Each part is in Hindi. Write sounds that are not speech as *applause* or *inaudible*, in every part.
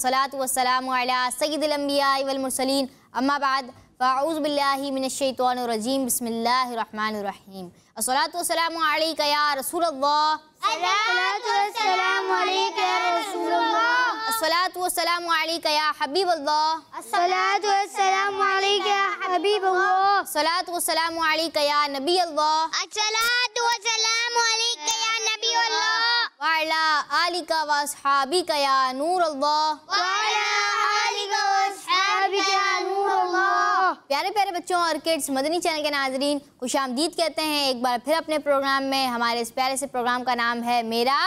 والصلاة والسلام على سيد الأنبياء والمرسلين أما بعد فأعوذ بالله من الشيطان الرجيم بسم الله الرحمن الرحيم الصلاة والسلام عليك يا رسول الله الصلاة والسلام عليك يا رسول الله الصلاة والسلام عليك يا حبيب الله الصلاة والسلام عليك يا حبيب الله الصلاة والسلام عليك يا نبي الله الصلاة والسلام عليك प्यारे प्यारे बच्चों और किड्स मदनी चैनल के नाजरीन खुश आमदीद कहते हैं एक बार फिर अपने प्रोग्राम में हमारे इस प्यारे से प्रोग्राम का नाम है मेरा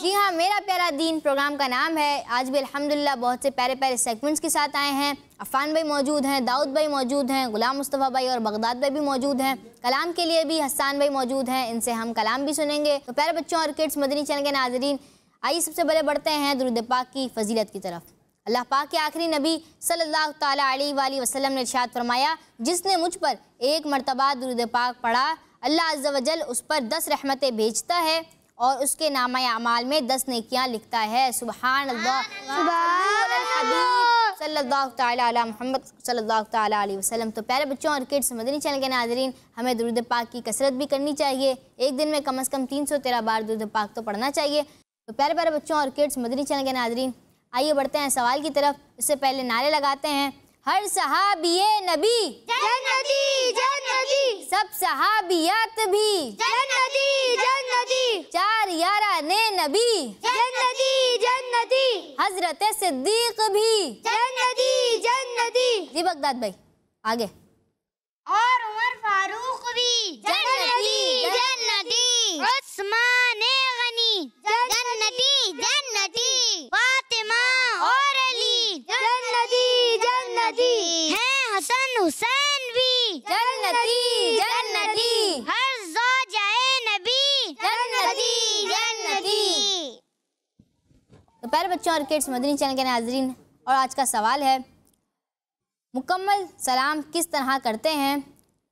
जी हाँ मेरा प्यारा दीन प्रोग्राम का नाम है आज भी अल्हम्दुलिल्लाह बहुत से प्यारे प्यारे सेगमेंट्स के साथ आए हैं अफान भाई मौजूद हैं दाऊद भाई मौजूद हैं गुलाम मुस्तफ़ा भाई और बगदाद भाई भी मौजूद हैं कलाम के लिए भी हसान भाई मौजूद हैं इनसे हम कलाम भी सुनेंगे तो प्यारे बच्चों और किड्स मदनी चैनल के नाजरीन आइए सबसे पहले बढ़ते हैं दुरुद पाक की फजीलत की तरफ अल्लाह पाक के आखिरी नबी सल्लल्लाहु अलैहि वसल्लम ने इरशाद फरमाया जिसने मुझ पर एक मरतबा दुरुद पाक पढ़ा अल्लाह अज्जा वजल उस पर दस रहमतें भेजता है और उसके नामा अमाल में दस नकियाँ लिखता है सुबहान सल्लाम तो प्यारे बच्चों और किड्स मदनी चैनल के नाजरीन हमें दुरुद पाक की कसरत भी करनी चाहिए एक दिन में कम अज़ कम तीन सौ तेरह बार दुरुद पाक तो पढ़ना चाहिए तो प्यारे प्यारे बच्चों और किड्स मदनी चैनल के नाजरीन आइए बढ़ते हैं सवाल की तरफ इससे पहले नारे लगाते हैं हर सहाबिय नबी जन्नती जन्नती सब सहाबियात भी जन्नती जन्नती चार यारा ने नबी जन्नती जन्नती हजरत सिद्दीक भी जन्नती जन्नती जी बगदाद भाई आगे और उमर फारूक भी जन्नती जन्नती उस्मान गनी जन्नती जन्नती फातिमा और हुसैन भी जन्नती जन्नती हर जो जाए नबी जन्नती जन्नती तो तो बच्चों और किड्स मदनी चैनल के नाजरीन और आज का सवाल है मुकम्मल सलाम किस तरह करते हैं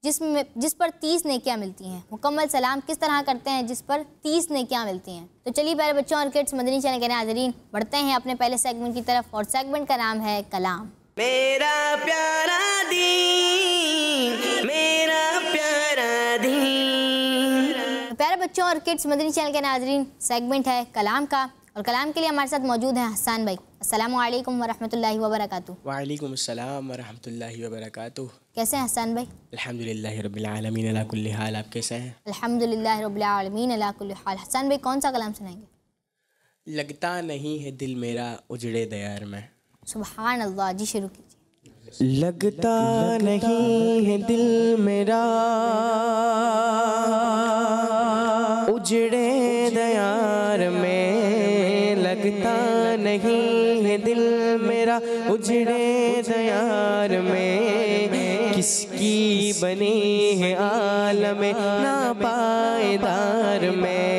जिसमें जिस पर तीस नेकियाँ मिलती हैं मुकम्मल सलाम किस तरह करते हैं जिस पर तीस नेकियाँ मिलती हैं तो चलिए पहले बच्चों और किड्स मदनी चैनल के नाजरीन बढ़ते हैं अपने पहले सेगमेंट की तरफ और सेगमेंट का नाम है कलाम मेरा प्यारा दीन मेरा प्यारा दीन प्यारे बच्चों और किड्स मदनी चैनल के नाजरीन सेगमेंट है कलाम का और कलाम के लिए हमारे साथ मौजूद हैं हसान भाई अस्सलाम वालेकुम वरहमतुल्लाहि व अलैकुम अस्सलाम व रहमतुल्लाहि व बरकातहू कैसे हैं हसन भाई अल्हम्दुलिल्लाह रब्बिल आलमीन अला कुल्ली हाल आप कैसे हैं अल्हम्दुलिल्लाह रब्बिल आलमीन अला कुल्ली हाल हसन भाई कौन सा कलाम सुनाएंगे लगता नहीं है दिल मेरा उजड़े दयार में सुबहान अल्लाह जी शुरू कीजिए लगता नहीं है दिल मेरा उजड़े दयार में लगता नहीं है दिल मेरा उजड़े दयार में किसकी बनी है आलम ना पाएदार में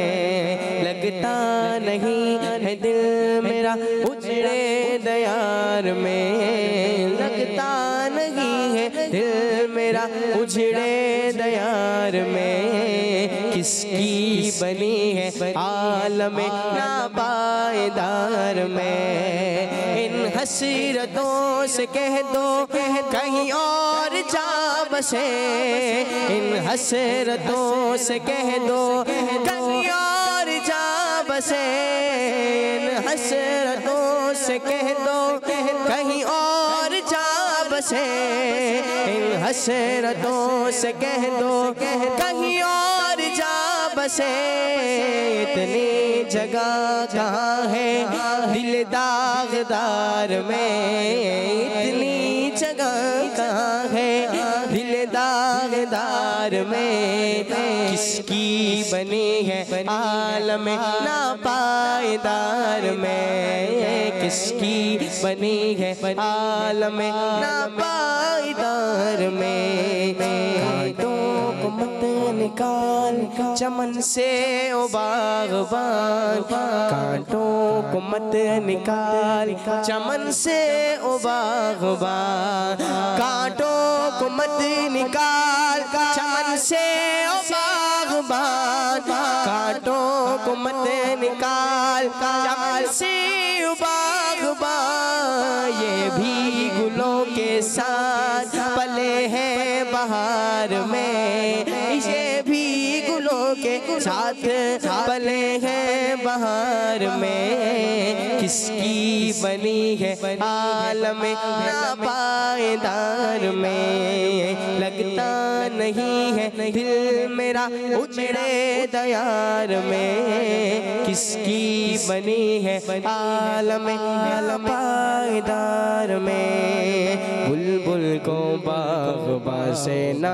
मेरा उछड़े दयार में लगता नहीं है दिल मेरा उछड़े दयार में किसकी बनी है आलम ना पायदार में इन हसीरतों से कह दो कहीं और जा बसे इन हसीरतों से कह दो हसैन हसरतों से कह दो कहीं और जा बसे इन हसरतों से कह दो कहीं और जा बसे इतनी जगह कहाँ है दिल दागदार में इतनी जगह कहाँ है दिल दागदार में बनी है आलम ना पायदार में किसकी बनी है आलम ना पायदार में चमन से ओ बागबान कांटों को मत निकाल चमन से ओ बागबान कांटों को मत निकाल चमन से ओ बागबान कांटों को मत निकाल चमन से ओ बागबान ये भी गुलों के साथ पले हैं बाहर में साथ पले हैं बाहर में इसकी बनी है आलम पायदार में लगता नहीं है दिल मेरा उजड़े दयार में किसकी बनी है आलम पायदार में बुलबुल को बाबा से ना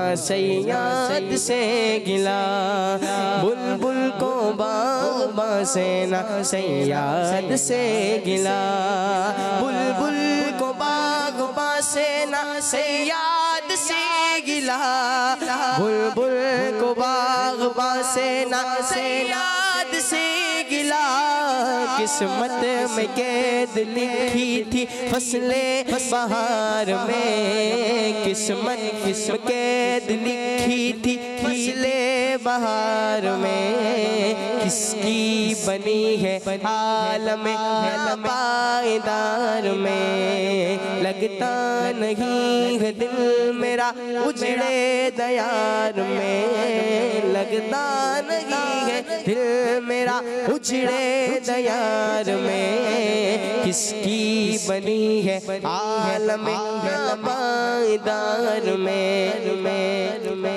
याद से गिला बुलबुल को बाबा से ना याद से गिला बुलबुल को बाग बासे ना से याद से गिला बुलबुल को बाग बासे ना से याद से गिला किस्मत में कैद लिखी थी फसले बहार में किस्मत किस्म कैद लिखी थी फसले बाहर बहार में किसकी बनी है आलम पायदार में लगता नहीं है दिल मेरा उजड़े दयार में लगता नहीं है दिल मेरा उजड़े दयार में किसकी बनी है आलम पायदार में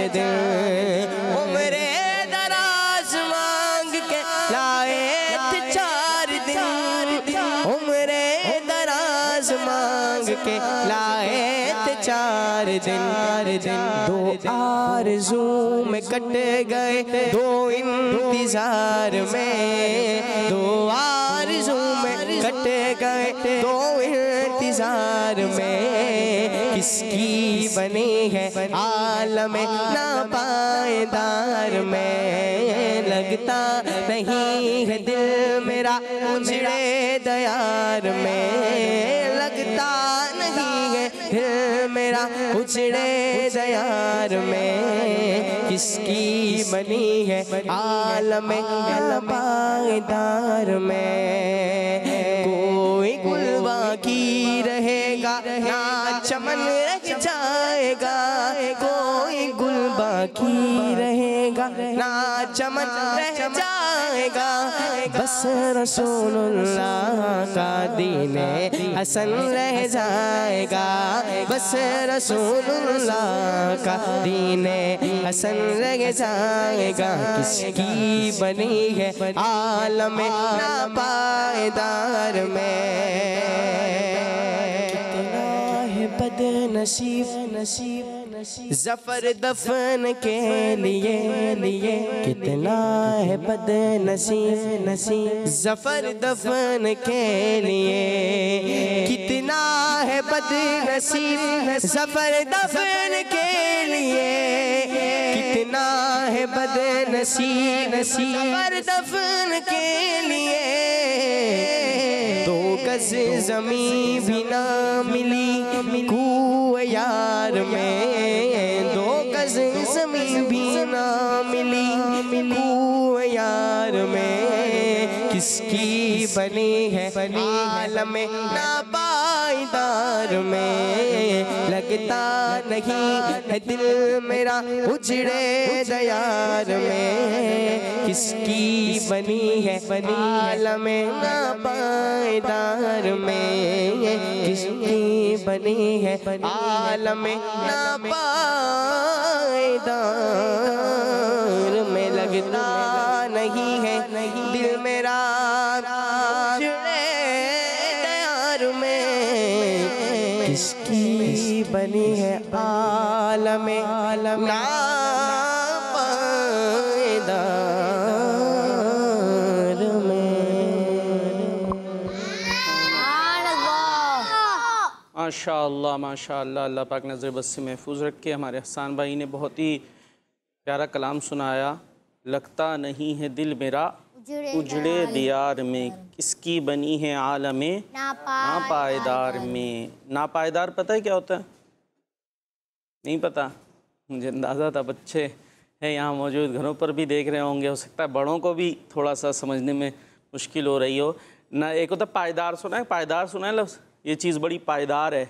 दे दे उम्रे दराज मांग के लाए थे चार दिन उम्रे दराज मांग के लाए थे चार दिन दो आरजू में कट गए दो इंतजार में किसकी बनी है आलम ना पायदार में लगता नहीं है दिल मेरा उजड़े दयार में लगता नहीं है दिल मेरा उजड़े दयार में किसकी बनी है आलम पायदार में यहाँ चमन रह जाएगा कोई गुल बाकी रहेगा ना चमन रह जाएगा बस रसूलुल्लाह का दीन हसन रह जाएगा बस रसूलुल्लाह का दीन हसन रह जाएगा किसकी बनी है आलम ना पायदार में नसीब नसीब जफर दफन के लिए लिए कितना है बद नसीब नसीब जफर दफन के लिए कितना है बद नसीब जफर दफन के लिए कितना है बद नसीब जफर दफन के लिए दो गज जमी बिना मिली मिली यार में दो गज जमीन भी ना मिली मिलू यार में किसकी बनी है बनी है में ना प्यार में लगता नहीं है दिल मेरा उजड़े दयार में किसकी बनी है बनी में ना पायदार में किसकी बनी है में ना पायदार में लगता माशा माशाल्लाह अल्लाह पाक नज़र बस से महफूज रखे हमारे हसान भाई ने बहुत ही प्यारा कलाम सुनाया लगता नहीं है दिल मेरा उजड़े दियार में किसकी बनी है आलम नापायदार में नापायदार पता है क्या होता है नहीं पता मुझे अंदाज़ा था बच्चे हैं यहाँ मौजूद घरों पर भी देख रहे होंगे हो सकता है बड़ों को भी थोड़ा सा समझने में मुश्किल हो रही हो ना एक होता पायदार सुना है पायदार सुना है लफ्ज़ ये चीज़ बड़ी पायदार है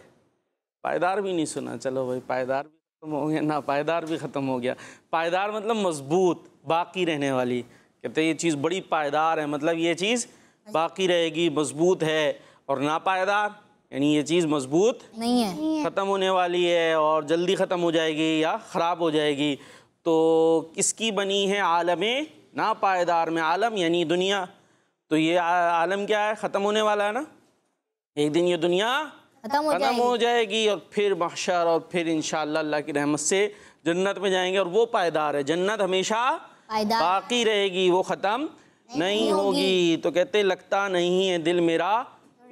पायदार भी नहीं सुना चलो भाई पायदार भी ख़त्म हो गया ना पायदार भी ख़त्म हो गया पायदार मतलब मजबूत बाकी रहने वाली कहते हैं ये चीज़ बड़ी पायदार है मतलब ये चीज़ बाकी रहेगी मजबूत है और ना पायदार यानी ये चीज़ मजबूत नहीं है ख़त्म होने वाली है और जल्दी ख़त्म हो जाएगी या ख़राब हो जाएगी तो किसकी बनी है आलम ना पायदार में आलम यानी दुनिया तो ये आलम क्या है ख़त्म होने वाला है ना एक दिन ये दुनिया खत्म हो, जाएगी। हो जाएगी और फिर महशर और फिर इंशाल्लाह की रहमत से जन्नत में जाएंगे और वो पायदार है जन्नत हमेशा बाकी रहेगी वो ख़त्म नहीं, नहीं होगी तो कहते लगता नहीं है दिल मेरा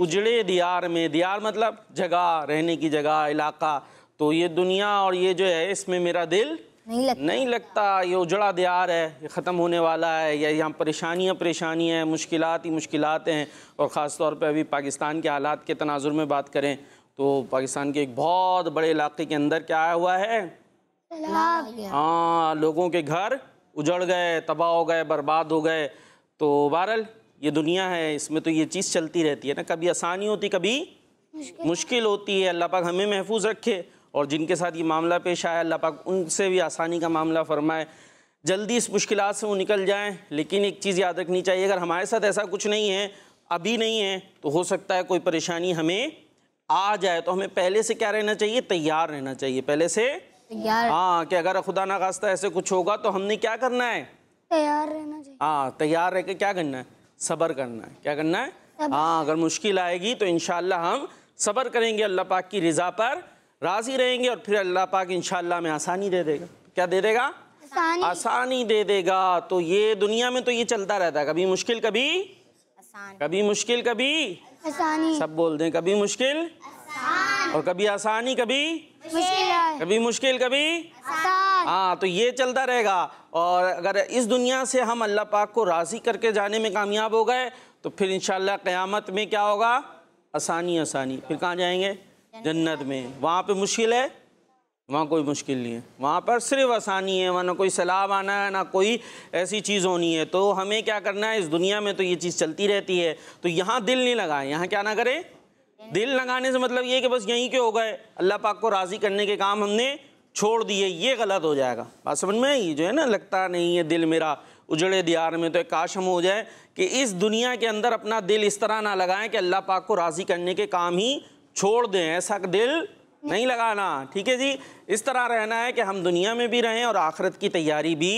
उजड़े दियार में दियार मतलब जगह रहने की जगह इलाका तो ये दुनिया और ये जो है इसमें मेरा दिल नहीं लगता नहीं लगता ये उजड़ा दियार है ये ख़त्म होने वाला है या यहाँ परेशानियाँ परेशानियाँ हैं मुश्किल ही मुश्किल हैं और ख़ास तौर पर अभी पाकिस्तान के हालात के तनाजुर में बात करें तो पाकिस्तान के एक बहुत बड़े इलाके के अंदर क्या आया हुआ है हाँ लोगों के घर उजड़ गए तबाह हो गए बर्बाद हो गए तो बहरल ये दुनिया है इसमें तो ये चीज़ चलती रहती है ना कभी आसानी होती कभी मुश्किल होती है अल्लाह पाक हमें महफूज रखे और जिनके साथ ये मामला पेश आया अल्लाह पाक उनसे भी आसानी का मामला फरमाए जल्दी इस मुश्किल से वो निकल जाएँ लेकिन एक चीज़ याद रखनी चाहिए अगर हमारे साथ ऐसा कुछ नहीं है अभी नहीं है तो हो सकता है कोई परेशानी हमें आ जाए तो हमें पहले से क्या रहना चाहिए तैयार रहना चाहिए पहले से हाँ कि अगर खुदा ना खास्ता ऐसे कुछ होगा तो हमने क्या करना है तैयार रहना चाहिए हाँ तैयार रह के क्या करना है सबर करना है क्या करना है हाँ अगर मुश्किल आएगी तो इन हम सबर करेंगे अल्लाह पाक की रज़ा पर राज़ी रहेंगे और फिर अल्लाह पाक इन में आसानी दे देगा क्या दे देगा आसानी।, आसानी दे देगा तो ये दुनिया में तो ये चलता रहता है कभी मुश्किल कभी कभी मुश्किल कभी आसानी सब बोल दें कभी मुश्किल और कभी आसानी कभी कभी मुश्किल कभी हाँ तो ये चलता रहेगा और अगर इस दुनिया से हम अल्लाह पाक को राज़ी करके जाने में कामयाब हो गए तो फिर इनशाला क़यामत में क्या होगा आसानी आसानी फिर कहाँ जाएंगे जन्नत में वहाँ पे मुश्किल है वहाँ कोई मुश्किल नहीं है वहाँ पर सिर्फ आसानी है वहाँ ना कोई सैलाब आना है ना कोई ऐसी चीज़ होनी है तो हमें क्या करना है इस दुनिया में तो ये चीज़ चलती रहती है तो यहाँ दिल नहीं लगाए यहाँ क्या ना करें दिल लगाने से मतलब ये कि बस यहीं के हो गए अल्लाह पाक को राज़ी करने के काम हमने छोड़ दिए ये गलत हो जाएगा बात समझ में ये जो है ना लगता नहीं है दिल मेरा उजड़े दियार में तो एक काश हम हो जाए कि इस दुनिया के अंदर अपना दिल इस तरह ना लगाएं कि अल्लाह पाक को राज़ी करने के काम ही छोड़ दें ऐसा दिल नहीं लगाना ठीक है जी इस तरह रहना है कि हम दुनिया में भी रहें और आखरत की तैयारी भी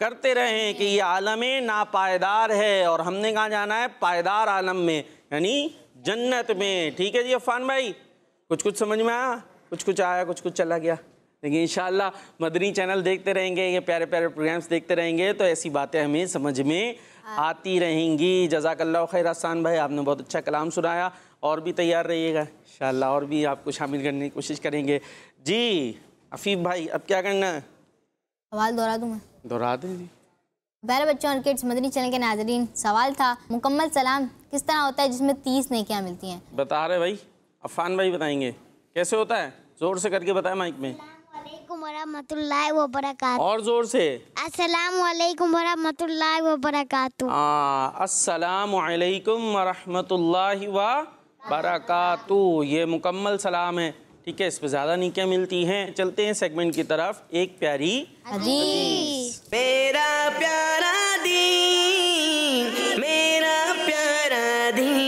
करते रहें कि ये आलम नापायदार है और हमने कहाँ जाना है पायदार आलम में यानी जन्नत में ठीक है जी अफान भाई कुछ कुछ समझ में आया कुछ कुछ आया कुछ कुछ चला गया लेकिन इन मदनी चैनल देखते रहेंगे ये प्यारे प्यारे प्रोग्राम्स देखते रहेंगे तो ऐसी बातें हमें समझ में हाँ। आती रहेंगी जजाकल्ला खैर आसान भाई आपने बहुत अच्छा कलाम सुनाया और भी तैयार रहिएगा इन और भी आपको शामिल करने की कोशिश करेंगे जी अफीफ भाई अब क्या करना है सवाल दोहरा दूँ मैं दोहरा दें जी बैर बच्चों और किड्स मदनी चैनल के नाजरीन सवाल था मुकम्मल सलाम किस तरह होता है जिसमें तीस नकियाँ मिलती हैं बता रहे भाई अफान भाई बताएंगे कैसे होता है जोर से करके बताए माइक में और जोर से अस्सलाम वालेकुम वरहमतुल्लाहि व बरकू ये मुकम्मल सलाम है ठीक है इस पर ज़्यादा नीकियाँ मिलती हैं चलते हैं सेगमेंट की तरफ एक प्यारी मेरा प्यारा दी मेरा प्यारा दी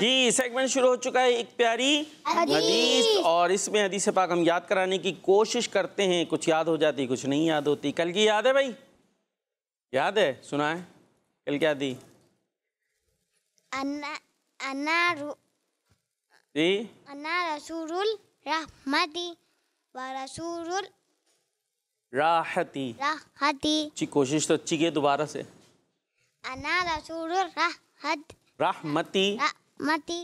जी सेगमेंट शुरू हो चुका है एक प्यारी हदीस और इसमें हदीस पाक हम याद कराने की कोशिश करते हैं कुछ याद हो जाती कुछ नहीं याद होती कल की याद है भाई याद है सुना है कल क्या दी अन्ना أنا رو... إيه؟ أنا رسول الرحمة ورسول ال... राहती ची कोशिश तो अच्छी की दोबारा से अना रसूल रहत रहमती रहमती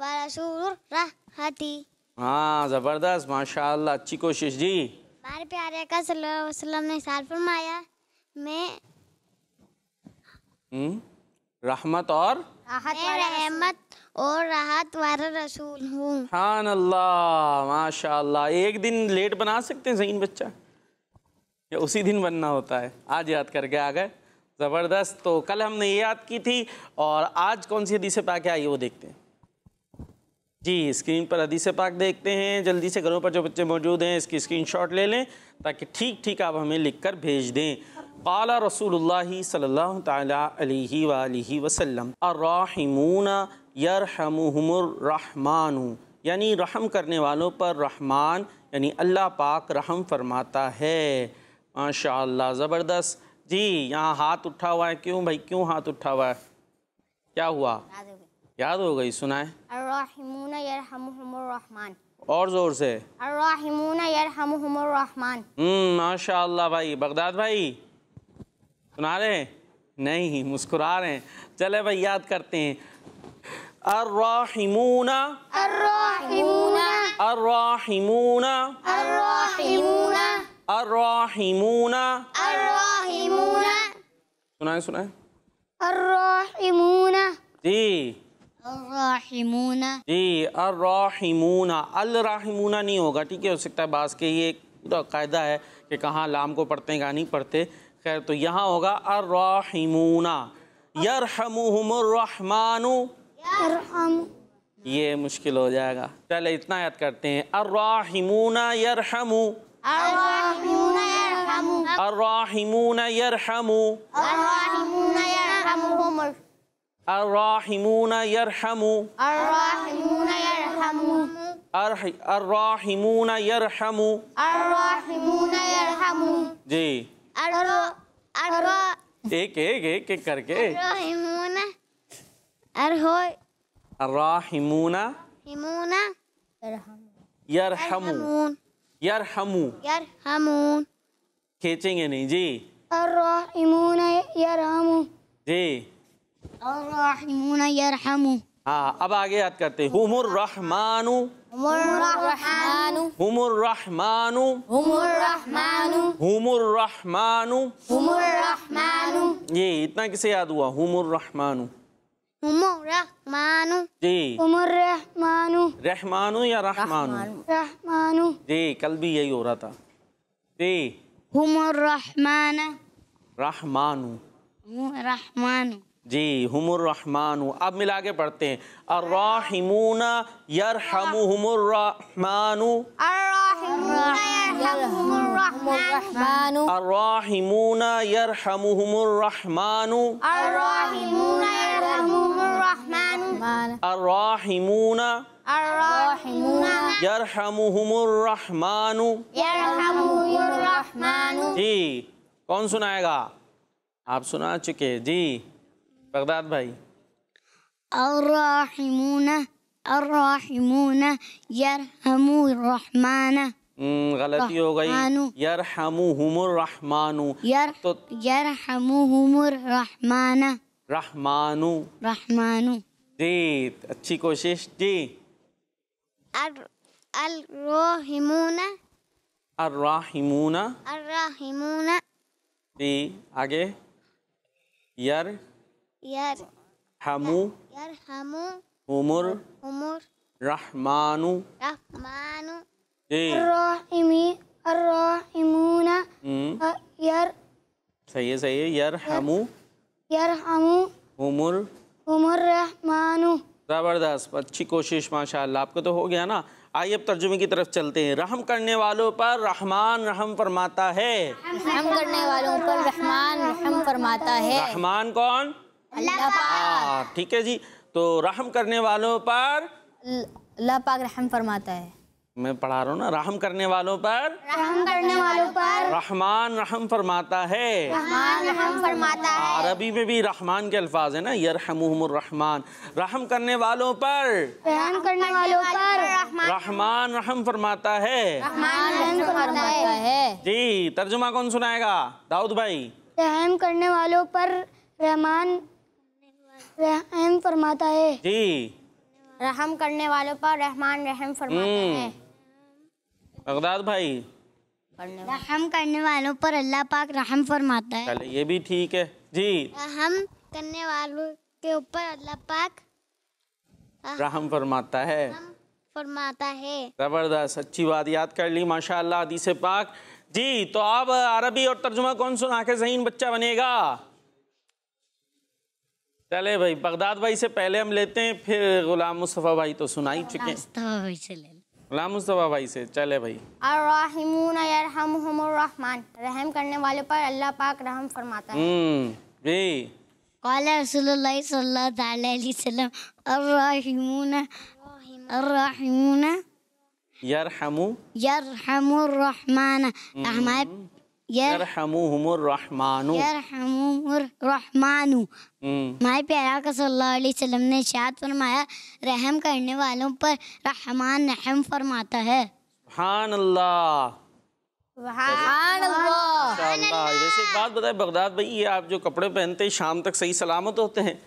व रसूल रहती हाँ ज़बरदस्त माशाल्लाह अच्छी कोशिश जी हमारे प्यारे का सल्लल्लाहु अलैहि वसल्लम ने साल फरमाया मैं हुँ? हम्म? रहमत और रहमत और राहत वाला रसूल हूँ हाँ अल्लाह माशा एक दिन लेट बना सकते हैं जहीन बच्चा या उसी दिन बनना होता है आज याद करके आ गए ज़बरदस्त तो कल हमने ये याद की थी और आज कौन सी हदीस पाक आई वो देखते हैं जी स्क्रीन पर हदीस पाक देखते हैं जल्दी से घरों पर जो बच्चे मौजूद हैं इसकी स्क्रीन ले लें ताकि ठीक ठीक आप हमें लिख कर भेज दें काला रसूल सल्ला वसम अर्राहिमून यरहमहमरहमान यानी रहम करने वालों पर रहमान यानी अल्लाह पाक रहम फरमाता है माशा ज़बरदस्त जी यहाँ हाथ उठा हुआ है क्यों भाई क्यों हाथ उठा हुआ है क्या हुआ याद हो गई सुनाए और ज़ोर से रहमान भाई बगदाद भाई सुना रहे हैं नहीं मुस्कुरा रहे हैं चले भाई याद करते हैं सुनाए जी अलराहिमूना नहीं होगा ठीक है हो सकता है बास के ये पूरा कायदा है कि कहाँ लाम को पढ़ते हैं कहाँ नहीं पढ़ते खैर तो यहाँ होगा अर्राहिमूना यरहमुहमुर्रहमानु ये मुश्किल हो जाएगा पहले इतना याद करते हैं अर्रहिमूना अर्रहिमूना अर्राहिमूना यरहमू अर्रहिमूना यरहमू अर्राहिमून यरहमू अर्राहिमून यरहमू जी अरो अरो एक एक एक एक करके अरहिमूना खींचेंगे नहीं जी अरहिमून यरहमू जी अरहिमून हाँ अब आगे याद करते हुमुर रहमानु هم الرحمن هم هم هم इतना किसे याद हुआ हम الرحمन रहमानु जी उमर रहमानु रहमानु या रहमानु रहमानु जी कल भी यही हो रहा था जी उमर रहमान रहमानु रहमानु जी हमरहमान अब मिला के पढ़ते हैं अर्राहिमून यरहमुहुमरहमान अर्राहिमून यरहमुहुमरहमान अर्राहिमून यरहमुहुमरहमान जी कौन सुनाएगा आप सुना चुके जी بغداد بهي الراحمون الراحمون يرحموا الرحمن غلطي هو غي يرحموهم الرحمن ير يرحموهم الرحمن رحمن رحمن جي اچھی کوشش جی الراحمون الراحمون الراحمون جی آگے यार हमु यार हमु उमर उमर रहमानु रहमानु रहीमी अर्रहिमी हम्म। यार सही है सही है यार हमू यार हमु उमर उमर रहमानु ज़बरदस्त अच्छी कोशिश माशाल्लाह आपको तो हो गया ना आइए अब तर्जुमे की तरफ चलते हैं रहम करने वालों पर रहमान रहम फरमाता है रहम करने वालों पर रहमान रहम फरमाता है रहमान कौन हाँ, ठीक है जी तो रहम करने वालों पर अल्लाह पाक रहम फरमाता है मैं पढ़ा रहा हूँ ना रहम करने वालों पर रहम करने वालों पर रहमान रहम फरमाता है रहमान रहम फरमाता है अरबी में भी रहमान के अल्फाज है ना रहमान रहम करने वालों पर रहम करने वालों पर रहमान रहम फरमाता है रहमान रहम फरमाता है जी तर्जुमा कौन सुनाएगा दाऊद भाई रहम करने वालों पर रहमान रहम फरमाता है जी रहम करने वालों पर रहमान रहम फरमाता हम्म। है भाई रहम करने वालों पर अल्लाह पाक रहम फरमाता है ये भी ठीक है जी रहम करने वालों के ऊपर अल्लाह पाक रहम फरमाता है फरमाता है जबरदस्त अच्छी बात याद कर ली माशाल्लाह हदीस पाक जी तो अब अरबी और तर्जुमा कौन सुना के जहीन बच्चा बनेगा चले भाई बगदाद भाई से पहले हम लेते हैं फिर गुलाम मुस्तफ़ा भाई तो सुना ही चुके गुलाम मुस्तफ़ा भाई से चले भाई रहमान रहम करने वाले पर अल्लाह पाक रहम फरमाता है قال رسول الله صلى الله عليه وسلم يرحم الرحمن प्यारा का ने फरमाया रहम करने वालों पर रहमान रहम फरमाता है जैसे एक बात बताए बगदाद भाई ये आप जो कपड़े पहनते हैं शाम तक सही सलामत होते हैं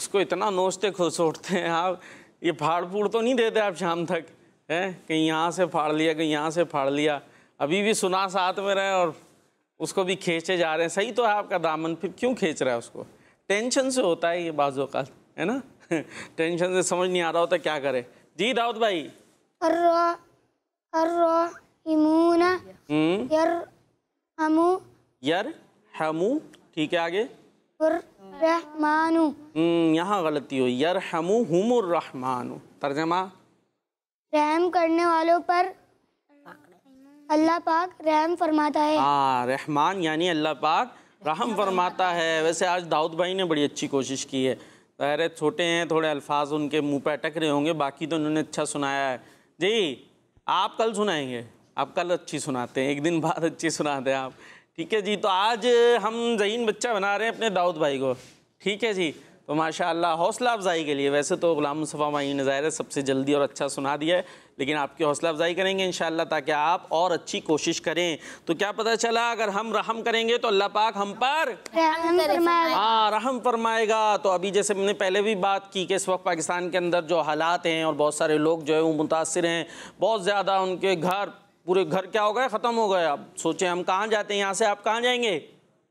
उसको इतना नोचते खोसोटते हैं आप ये फाड़ फूड़ तो नहीं देते आप शाम तक हैं कहीं यहाँ से फाड़ लिया कहीं यहाँ से फाड़ लिया अभी भी सुना साथ में रहें और उसको भी खींचे जा रहे हैं सही तो है आपका दामन फिर क्यों खींच रहा है उसको टेंशन से होता है ये का है ना टेंशन *laughs* से समझ नहीं आ रहा होता क्या करे जी दाऊद भाई हम्म। यर हमू यर ठीक है आगे रहमानु हम्म, यहाँ गलती हुई यर हमू हम रहमानु तर्जमा रहम करने वालों पर अल्लाह पाक रहम फरमाता है हाँ रहमान यानी अल्लाह पाक रहम फरमाता है वैसे आज दाऊद भाई ने बड़ी अच्छी कोशिश की है अरे छोटे हैं थोड़े अल्फाज उनके मुंह पे अटक रहे होंगे बाकी तो उन्होंने अच्छा सुनाया है जी आप कल सुनाएंगे आप कल अच्छी सुनाते हैं एक दिन बाद अच्छी सुनाते हैं आप ठीक है जी तो आज हम जहीन बच्चा बना रहे हैं अपने दाऊद भाई को ठीक है जी तो माशाल्लाह हौसला अफजाई के लिए वैसे तो गुलाम मुस्तफ़ा माई ने ज़ाहिर सबसे जल्दी और अच्छा सुना दिया है लेकिन आपकी हौसला अफजाई करेंगे इन ताकि आप और अच्छी कोशिश करें तो क्या पता चला अगर हम रहम करेंगे तो अल्लाह पाक हम पर हाँ रहम फरमाएगा तो अभी जैसे मैंने पहले भी बात की कि इस वक्त पाकिस्तान के अंदर जो हालात हैं और बहुत सारे लोग जो है वो मुतासर हैं बहुत ज़्यादा उनके घर पूरे घर क्या हो गए ख़त्म हो गए अब सोचें हम कहाँ जाते हैं यहाँ से आप कहाँ जाएंगे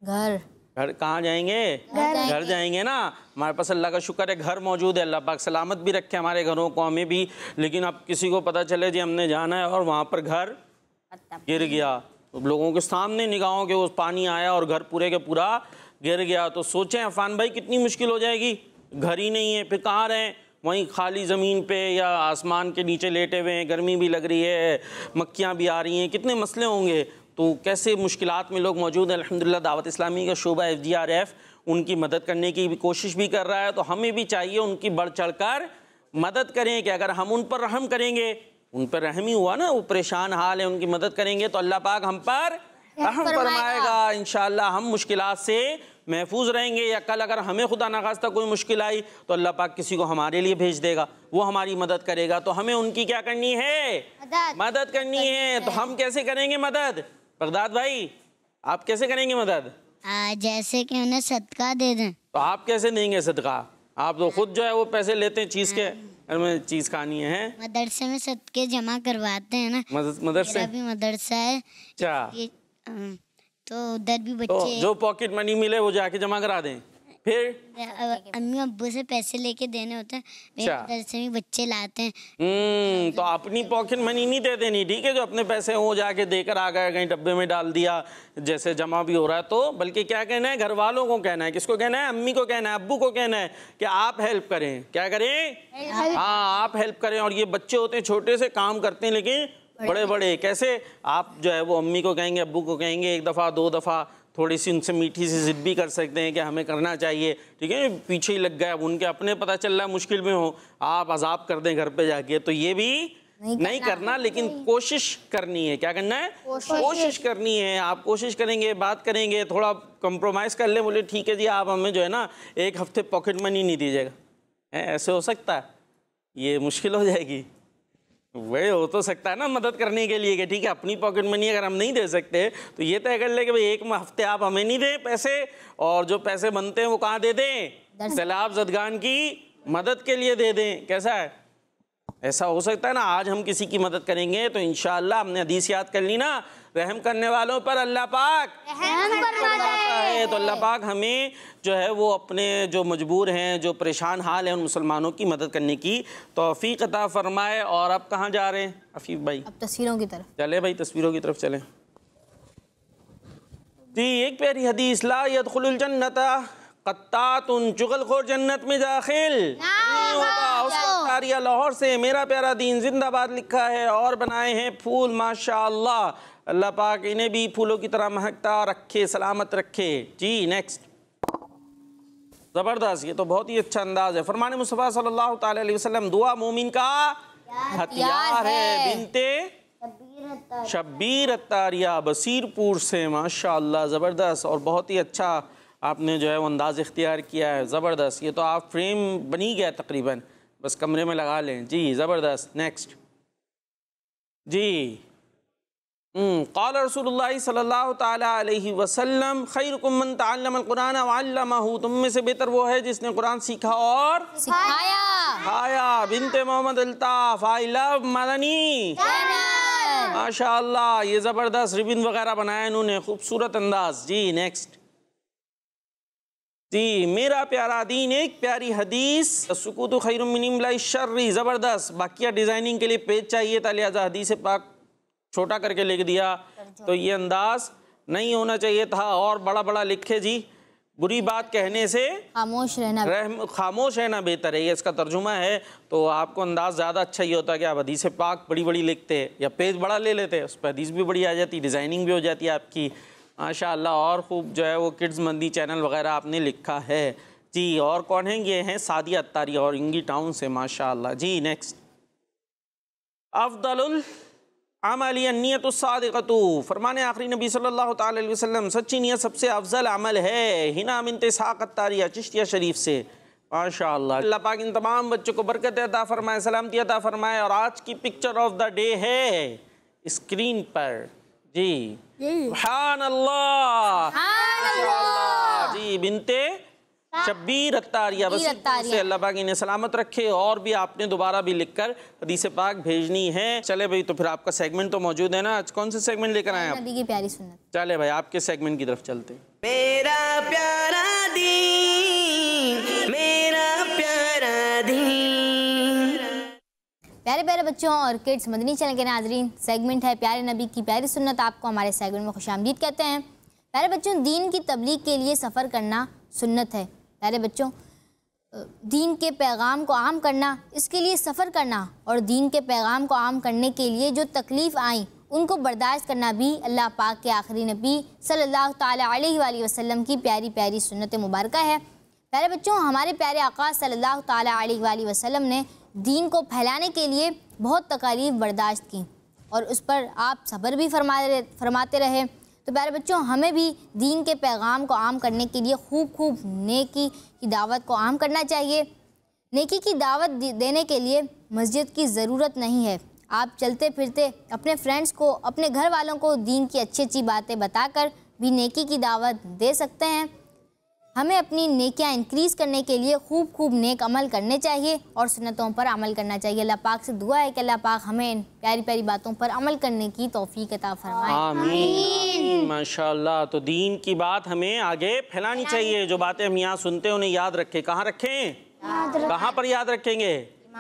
घर घर कहाँ जाएंगे घर जाएंगे ना हमारे पास अल्लाह का शुक्र है घर मौजूद है अल्लाह पाक सलामत भी रखे हमारे घरों को हमें भी लेकिन अब किसी को पता चले जी हमने जाना है और वहाँ पर घर गिर गया लोगों के सामने निगाहों के उस पानी आया और घर पूरे के पूरा गिर गया तो सोचें अफान भाई कितनी मुश्किल हो जाएगी घर ही नहीं है फिर कहाँ रहें वहीं खाली ज़मीन पे या आसमान के नीचे लेटे हुए हैं गर्मी भी लग रही है मक्खियाँ भी आ रही हैं कितने मसले होंगे तो कैसे मुश्किल में लोग मौजूद हैं अलहमदिल्ला दावत इस्लामी का शोबा एफ डी आर एफ़ उनकी मदद करने की भी कोशिश भी कर रहा है तो हमें भी चाहिए उनकी बढ़ चढ़ कर मदद करें कि अगर हम उन पर रहम करेंगे उन पर रहम ही हुआ ना वो परेशान हाल है उनकी मदद करेंगे तो अल्लाह पाक हम पर रहम फरमाएगा इन हम मुश्किल से महफूज रहेंगे या कल अगर हमें खुदा नखास्ता कोई मुश्किल आई तो अल्लाह पाक किसी को हमारे लिए भेज देगा वो हमारी मदद करेगा तो हमें उनकी क्या करनी है मदद, मदद करनी है तो हम कैसे करेंगे मदद बगदाद भाई आप कैसे करेंगे मदद आ, जैसे कि उन्हें सदका दे दें तो आप कैसे देंगे सदका आप तो खुद जो है वो पैसे लेते हैं चीज के हाँ। चीज खानी है मदरसे में सदके जमा करवाते हैं ना मदरसे भी मदरसा है अच्छा तो उधर भी तो बच्चे तो जो पॉकेट मनी मिले वो जाके जमा करा दें फिर अम्मी अब से पैसे लेके देने होते हैं अच्छा। से भी बच्चे लाते हैं हम्म, तो अपनी पॉकेट मनी नहीं दे देनी ठीक है जो अपने पैसे हो जाके देकर आ गए कहीं डब्बे में डाल दिया जैसे जमा भी हो रहा है तो बल्कि क्या कहना है घर वालों को कहना है किसको कहना है अम्मी को कहना है अब्बू को कहना है कि आप हेल्प करें क्या करें हाँ आप हेल्प करें और ये बच्चे होते हैं छोटे से काम करते हैं लेकिन बड़े बड़े कैसे आप जो है वो अम्मी को कहेंगे अबू को कहेंगे एक दफ़ा दो दफ़ा थोड़ी सी उनसे मीठी सी जिद भी कर सकते हैं कि हमें करना चाहिए ठीक है पीछे ही लग गया उनके अपने पता चल रहा है मुश्किल में हो आप अजाब कर दें घर पे जाके तो ये भी नहीं, नहीं करना लेकिन कोशिश करनी है क्या करना है कोशिश, कोशिश करनी है आप कोशिश करेंगे बात करेंगे थोड़ा कंप्रोमाइज़ कर ले बोले ठीक है जी आप हमें जो है ना एक हफ्ते पॉकेट मनी नहीं दीजिएगा ऐसे हो सकता है ये मुश्किल हो जाएगी वही हो तो सकता है ना मदद करने के लिए कि ठीक है अपनी पॉकेट मनी अगर हम नहीं दे सकते तो ये तय कर ले कि भाई एक हफ्ते आप हमें नहीं दें पैसे और जो पैसे बनते हैं वो कहाँ दे दें सैलाब जदगान की मदद के लिए दे दें कैसा है ऐसा हो सकता है ना आज हम किसी की मदद करेंगे तो इन हमने हदीस याद कर ली ना रहम करने वालों पर अल्लाह पाक है तो अल्लाह पाक हमें जो है वो अपने जो मजबूर हैं जो परेशान हाल हैं उन मुसलमानों की मदद करने की तोफ़ी अता फरमाए और अब कहाँ जा रहे हैं अफीफ भाई अब तस्वीरों की तरफ चले भाई तस्वीरों की तरफ चले जी एक प्यारी हदीस ला यदुलजन्नता कत्ता तुन खोर जन्नत में दाखिल नहीं होगा हाँ, उसको तारिया लाहौर से मेरा प्यारा दीन जिंदाबाद लिखा है और बनाए हैं फूल माशाल्लाह अल्लाह पाक इन्हें भी फूलों की तरह महकता रखे सलामत रखे जी नेक्स्ट ज़बरदस्त ये तो बहुत ही अच्छा अंदाज है फरमान मुस्तफ़ा सल्लल्लाहु अलैहि वसल्लम दुआ मोमिन का हथियार है बिनते शब्बीर अतारिया बसीरपुर से माशाल्लाह ज़बरदस्त और बहुत ही अच्छा आपने जो है वो अंदाज़ इख्तियार किया है ज़बरदस्त ये तो आप फ्रेम बनी गया तकरीबन बस कमरे में लगा लें जी ज़बरदस्त नेक्स्ट जी हम्म, कौल रसूल सल्ला तसलम खैरकुमन तमक़ुरान वालमा तुम में से बेहतर वो है जिसने कुरान सीखा और बिनते मोहम्मद अल्ताफ़ आई लव मदनी माशा ये ज़बरदस्त रिबिन वगैरह बनाया इन्होंने खूबसूरत अंदाज जी नेक्स्ट जी मेरा प्यारा दीन एक प्यारी हदीस सुकूत खैर शर्री ज़बरदस्त बाकिया डिज़ाइनिंग के लिए पेज चाहिए था लिहाजा हदीस पाक छोटा करके लिख दिया अच्छा। तो ये अंदाज नहीं होना चाहिए था और बड़ा बड़ा लिखे जी बुरी बात कहने से खामोश रहना रह, खामोश रहना बेहतर है ये इसका तर्जुमा है तो आपको अंदाज ज़्यादा अच्छा ये होता है कि आप हदीस पाक बड़ी बड़ी लिखते या पेज बड़ा ले लेते उस पर हदीस भी बड़ी आ जाती डिज़ाइनिंग भी हो जाती है आपकी माशा और खूब जो है वो किड्स मंदी चैनल वगैरह आपने लिखा है जी और कौन है ये हैं सादी अतारी और इंगी टाउन से माशा जी नेक्स्ट अफदल नीयत सादतू फरमान आखिरी नबी सल्लल्लाहु अलैहि वसल्लम सच्ची नीयत सबसे अफजल अमल है हिना मिन साक अतारिया चिश्तिया शरीफ से माशा अल्लाह पाक इन तमाम बच्चों को बरकत अता फ़रमाए सलामती अता फ़रमाए और आज की पिक्चर ऑफ द डे है स्क्रीन पर जी हम्म। जी बिनते शब्बीर अतारिया बस अल्लाह पाक इन्हें सलामत रखे और भी आपने दोबारा भी लिखकर हदीसे पाक भेजनी है चले भाई तो फिर आपका सेगमेंट तो मौजूद है ना आज कौन सा सेगमेंट लेकर आए आप की प्यारी सुनत चले भाई आपके सेगमेंट की तरफ चलते मेरा प्यारा दी मेरा प्यारा दी प्यारे प्यारे बच्चों और किड्स मदनी चैनल के नाजरीन सेगमेंट है प्यारे नबी की प्यारी सुन्नत आपको हमारे सेगमेंट में खुश आमदीद कहते हैं प्यारे बच्चों दीन की तबलीग के लिए सफ़र करना सुन्नत है प्यारे बच्चों दीन के पैगाम को आम करना इसके लिए सफ़र करना और दीन के पैगाम को आम करने के लिए जो तकलीफ़ आई उनको बर्दाश्त करना भी अल्लाह पाक के आखिरी नबी सल्लल्लाहु अलैहि वसल्लम की प्यारी प्यारी सुन्नत मुबारक है प्यारे बच्चों हमारे प्यारे आका सल्लल्लाहु अलैहि वसल्लम ने दीन को फैलाने के लिए बहुत तकालीफ बर्दाश्त की और उस पर आप सब्र भी फरमा फरमाते रहे तो प्यारे बच्चों हमें भी दीन के पैगाम को आम करने के लिए खूब खूब नेकी की दावत को आम करना चाहिए नेकी की दावत देने के लिए मस्जिद की ज़रूरत नहीं है आप चलते फिरते अपने फ्रेंड्स को अपने घर वालों को दीन की अच्छी अच्छी बातें बताकर भी नेकी की दावत दे सकते हैं हमें अपनी नेकियाँ इंक्रीज़ करने के लिए खूब खूब नेक अमल करने चाहिए और सुनतों पर अमल करना चाहिए अल्लाह पाक से दुआ है कि अल्लाह पाक हमें इन प्यारी प्यारी बातों पर अमल करने की तोफ़ी अता फरमाए आमीन माशाल्लाह तो दीन की बात हमें आगे फैलानी चाहिए जो बातें हम यहाँ सुनते हैं उन्हें याद रखे कहाँ रखें कहाँ पर याद रखेंगे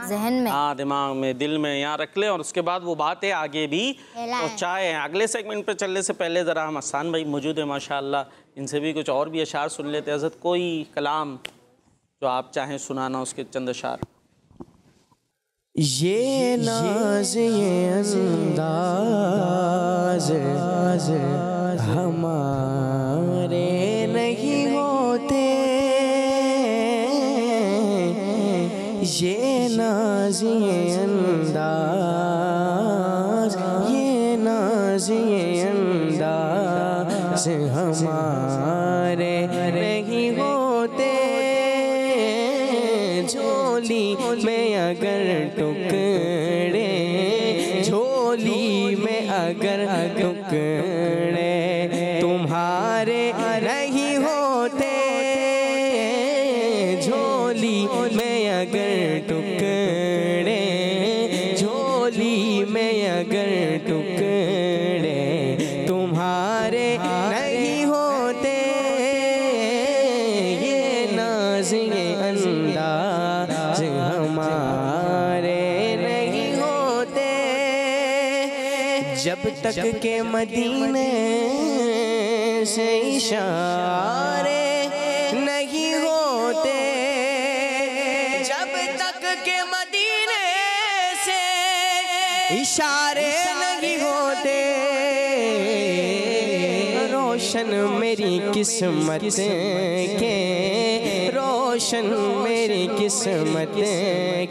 जहन में हाँ दिमाग में दिल में यहाँ रख ले और उसके बाद वो बातें आगे भी पहुँचाए अगले सेगमेंट पर चलने से पहले ज़रा हम आसान भाई मौजूद है माशाल्लाह इनसे भी कुछ और भी अशार सुन लेते हजरत कोई कलाम जो आप चाहें सुनाना उसके चंद अशार ये नाज ये अंदाज हमारे नहीं होते ये नाज ये अंदाज से हमारा जब तक के मदीने से इशारे नहीं होते जब तक के मदीने से इशारे नहीं होते रोशन मेरी किस्मत के रोशन मेरी किस्मत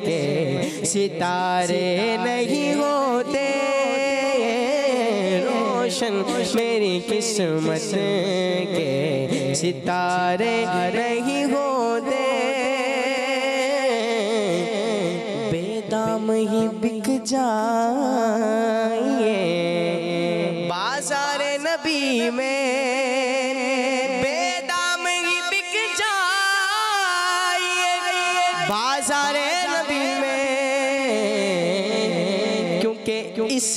के सितारे नहीं होते रोशन मेरी किस्मत के सितारे नहीं होते बेदाम ही बिक जा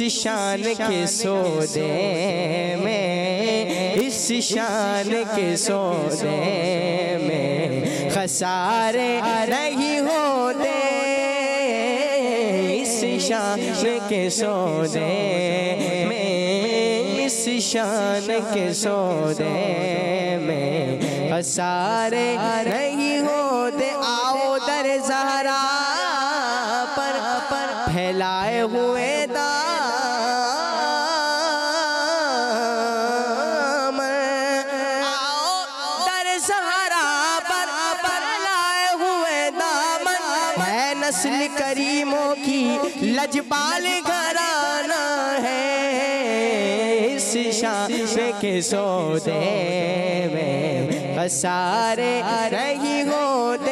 इस शान के सोदे में इस शान के सौदे में खसारे नहीं होते इस शान के सौदे में इस शान के सौदे में खसारे नहीं होते आओ दर जहरा सो दे सारे नहीं होते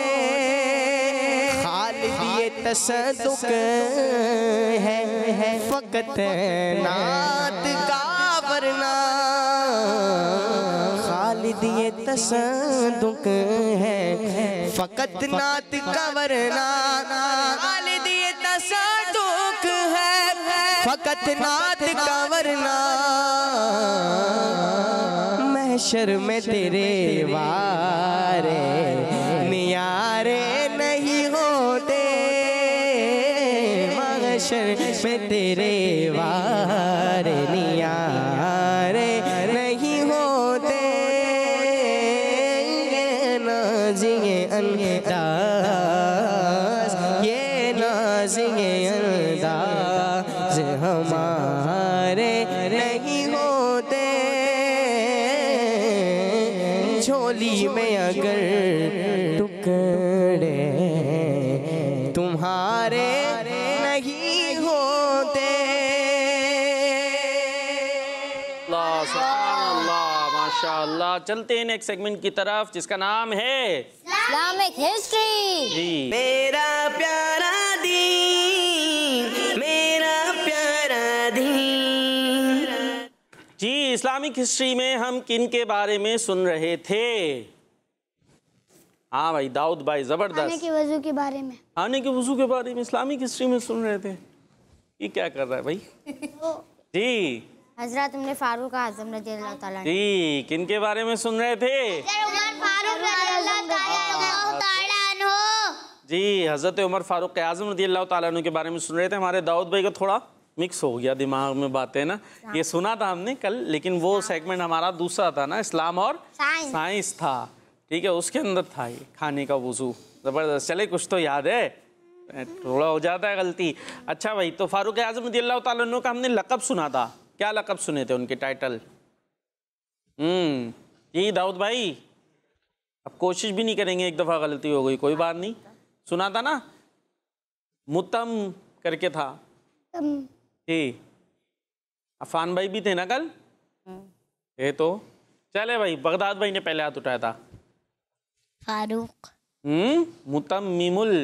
हाल दिए तसदुक है है फकत नात का वरना दिए तस दुख है फकत नात का वरना दिए फकत नात का वरना महशर में तेरे वारे नियारे नहीं होते मैं शर्म तेरे वारे नियारे चलते हैं नेक्स्ट सेगमेंट की तरफ जिसका नाम है इस्लामिक हिस्ट्री जी मेरा प्यारा दीन मेरा प्यारा दीन जी इस्लामिक हिस्ट्री में हम किन के बारे में सुन रहे थे हाँ भाई दाऊद भाई जबरदस्त आने के वजू के बारे में आने के वजू के बारे में इस्लामिक हिस्ट्री में सुन रहे थे ये क्या कर रहा है भाई जी हजरत हमने फारूक आजम रजी अल्लाह ताला जी किन के बारे में सुन रहे थे जी हजरत उमर फारूक आजम रजी अल्लाह ताला के बारे में सुन रहे थे हमारे दाऊद भाई का थोड़ा मिक्स हो गया दिमाग में बातें ना ये हाँ। सुना था हमने कल लेकिन वो सेगमेंट हाँ। हमारा दूसरा था ना इस्लाम और साइंस था ठीक है उसके अंदर था ये खाने का वजू ज़बरदस्त चले कुछ तो याद है थोड़ा हो जाता है गलती अच्छा भाई तो फारूक आजम रजी अल्लाह तु का हमने लकब सुना था क्या लकब सुने थे उनके टाइटल हम्म, यही दाऊद भाई अब कोशिश भी नहीं करेंगे एक दफ़ा गलती हो गई कोई बात नहीं सुना था ना मुतम करके था जी अफान भाई भी थे ना कल ये हम्म। तो चले भाई बगदाद भाई ने पहले हाथ उठाया था फारूक हम्म मुतमिमुल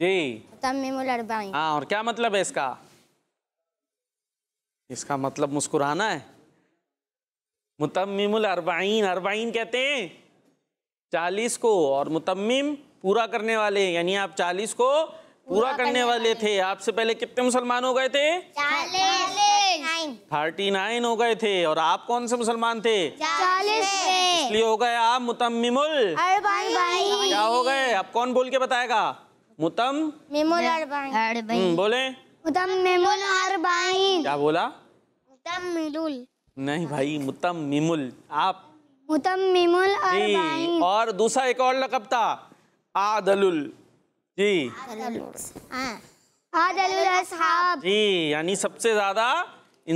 जी मुतमिमुल हाँ और क्या मतलब है इसका इसका मतलब मुस्कुराना है मुतमिमुल अरबाइन अरबाइन कहते हैं चालीस को और मुतमिम पूरा करने वाले यानी आप चालीस को पूरा करने, करने वाले थे आपसे पहले कितने मुसलमान हो गए थे थर्टी नाइन हो गए थे और आप कौन से मुसलमान थे चालीस इसलिए हो गए आप मुतमिमुल क्या हो गए आप कौन बोल के बताएगा मुतम बोले मुतमिमुल अरबाइन क्या बोला मुतमिलुल नहीं भाई मुतम मिमुल आप मुतम मिमुल और, और दूसरा एक और लकब था आदलुल जी आदलुल जी यानी सबसे ज्यादा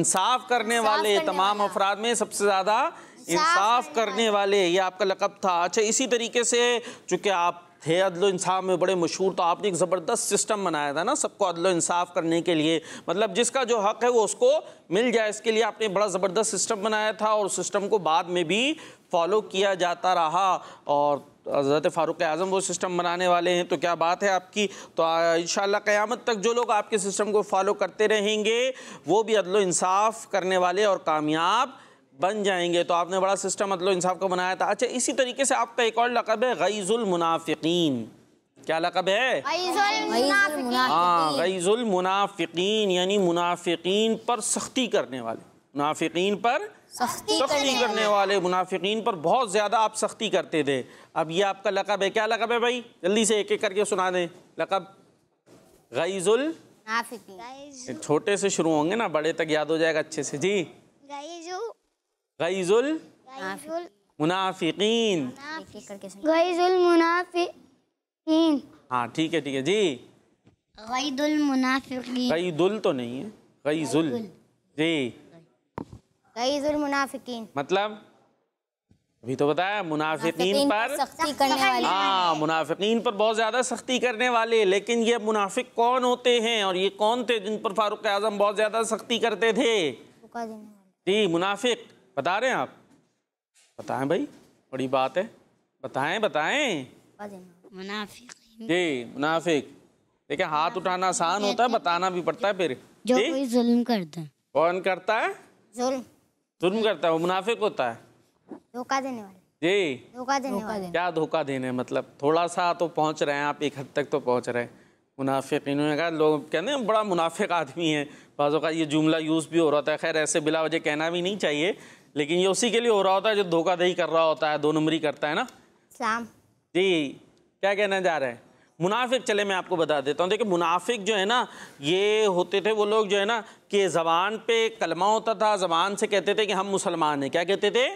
इंसाफ करने वाले तमाम अफराद में सबसे ज्यादा इंसाफ करने वाले ये आपका लकब था अच्छा इसी तरीके से चूंकि आप थे अदल इंसाफ में बड़े मशहूर तो आपने एक ज़बरदस्त सिस्टम बनाया था ना सबको अदल इंसाफ करने के लिए मतलब जिसका जो हक है वो उसको मिल जाए इसके लिए आपने बड़ा ज़बरदस्त सिस्टम बनाया था और सिस्टम को बाद में भी फॉलो किया जाता रहा और हज़रत फ़ारूक आज़म वो सिस्टम बनाने वाले हैं तो क्या बात है आपकी तो इन क़यामत तक जो लोग आपके सिस्टम को फॉलो करते रहेंगे वो भी अदल इंसाफ करने वाले और कामयाब बन जाएंगे तो आपने बड़ा सिस्टम मतलब इंसाफ का बनाया था अच्छा इसी तरीके से आपका एक और लकब है गईजुल मुनाफिकीन क्या लकब है हाँ गईजुल मुनाफिकीन यानी मुनाफिकीन पर सख्ती करने वाले मुनाफिकीन पर सख्ती, सख्ती करने, करने वाले मुनाफिकीन पर बहुत ज़्यादा आप सख्ती करते थे अब ये आपका लकब है क्या लकब है भाई जल्दी से एक एक करके सुना दें लकब गईजुल छोटे से शुरू होंगे ना बड़े तक याद हो जाएगा अच्छे से जी गईजुल मुनाफिकीन गईजुल मुनाफिकीन हाँ ठीक है ठीक है जी गईदुल मुनाफिकीन गईदुल तो नहीं है गईजुल जी गईजुल मुनाफिकीन मतलब अभी तो बताया मुनाफिकीन पर सख्ती करने वाले हाँ मुनाफिकीन पर बहुत ज़्यादा सख्ती करने वाले लेकिन ये मुनाफिक कौन होते हैं और ये कौन थे जिन पर फारूक आजम बहुत ज़्यादा सख्ती करते थे जी मुनाफिक बता रहे हैं आप बताएं भाई बड़ी बात है बताएं बताएं मुनाफिक जी मुनाफिक देखिए हाथ उठाना आसान होता है बताना भी पड़ता है फिर जो कोई जुल्म करता है कौन करता है जुल्म जुल्म करता है वो मुनाफिक होता है धोखा देने वाले जी धोखा देने वाले क्या धोखा देने मतलब थोड़ा सा तो पहुंच रहे हैं आप एक हद तक तो पहुंच रहे हैं मुनाफिक इन्होंने कहा लोग कहते हैं बड़ा मुनाफिक आदमी है बाज़ों का ये जुमला यूज़ भी हो रहा था खैर ऐसे बिला वजह कहना भी नहीं चाहिए लेकिन ये उसी के लिए हो रहा होता है जो धोखाधही कर रहा होता है दो नंबरी करता है ना शाम जी क्या कहना जा रहे हैं मुनाफिक चले मैं आपको बता देता हूँ देखिए मुनाफिक जो है ना ये होते थे वो लोग जो है ना कि ज़बान पे कलमा होता था ज़बान से कहते थे कि हम मुसलमान हैं क्या कहते थे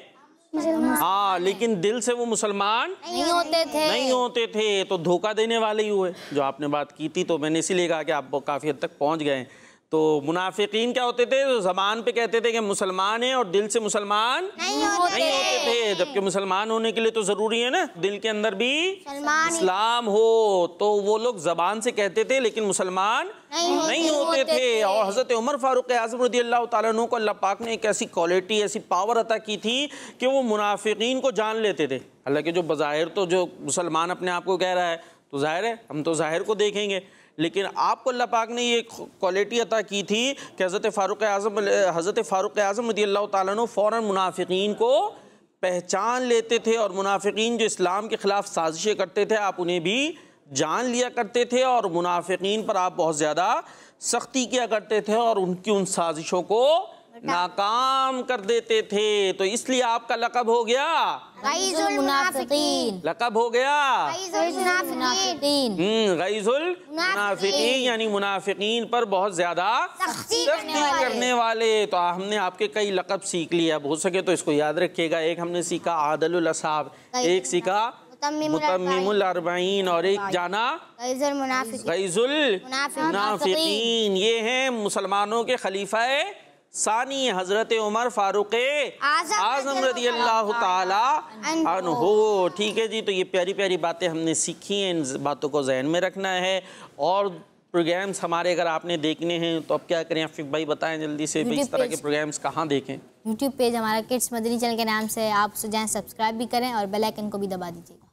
हाँ लेकिन दिल से वो मुसलमान नहीं होते थे नहीं होते थे तो धोखा देने वाले ही हुए जो आपने बात की थी तो मैंने इसीलिए कहा कि आप काफ़ी हद तक पहुँच गए तो मुनाफिकीन क्या होते थे तो जबान पे कहते थे कि मुसलमान हैं और दिल से मुसलमान नहीं, होते, नहीं होते थे जबकि मुसलमान होने के लिए तो ज़रूरी है ना दिल के अंदर भी इस्लाम हो तो वो लोग जबान से कहते थे लेकिन मुसलमान नहीं, नहीं होते, होते थे, थे। और हज़रत उमर फारूक आजम रदी अल्लाह तु को अल्लाह पाक ने एक ऐसी क्वालिटी ऐसी पावर अता की थी कि वो मुनाफिकीन को जान लेते थे हालांकि जो बाहिर तो जो मुसलमान अपने आप को कह रहा है तो ज़ाहिर है हम तो ज़ाहिर को देखेंगे लेकिन आपको अल्लाह पाक ने ये क्वालिटी अता की थी कि हज़रत फ़ारूक आज़म हज़रत फ़ारूक आज़म रदी अल्लाह तु फ़ौर मुनाफिकीन को पहचान लेते थे और मुनाफिकीन जो इस्लाम के ख़िलाफ़ साजिशें करते थे आप उन्हें भी जान लिया करते थे और मुनाफिकीन पर आप बहुत ज़्यादा सख्ती किया करते थे और उनकी उन साजिशों को नाकाम कर देते थे तो इसलिए आपका लकब हो गया लकब हो गया गईजुल हम्म, मुनाफिकीन यानी मुनाफिकीन पर बहुत ज्यादा सख्ती करने वाले तो हमने आपके कई लकब सीख लिया अब हो सके तो इसको याद रखिएगा एक हमने सीखा आदल असाब एक सीखा मुतमिमुल और एक जाना गईजुल मुनाफिकीन ये हैं मुसलमानों के खलीफा सानी हजरत उमर फारूक आजम रदी अल्लाह तहो ठीक है जी तो ये प्यारी प्यारी बातें हमने सीखी हैं इन बातों को जहन में रखना है और प्रोग्राम्स हमारे अगर आपने देखने हैं तो अब क्या करें आफिक भाई बताएं जल्दी से भी इस तरह के प्रोग्राम्स कहाँ देखें यूट्यूब पेज हमारा किड्स मदनी चैनल के नाम से आप जाएँ सब्सक्राइब भी करें और बेलाइकन को भी दबा दीजिएगा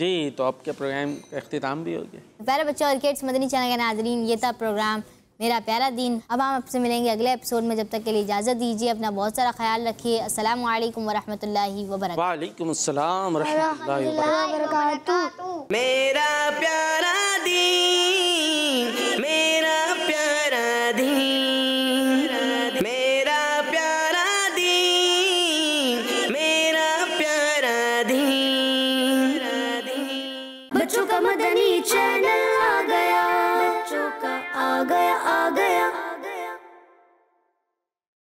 जी तो आपके प्रोग्राम का अख्ताम भी हो गया प्यारे बच्चों और किड्स मदनी चैनल के नाजरीन ये था प्रोग्राम मेरा प्यारा दिन अब हम आपसे मिलेंगे अगले एपिसोड में जब तक के लिए इजाज़त दीजिए अपना बहुत सारा ख्याल रखिए असल वरहमल वबरक वालेकुम असलम मेरा प्यारा दिन मेरा प्यारा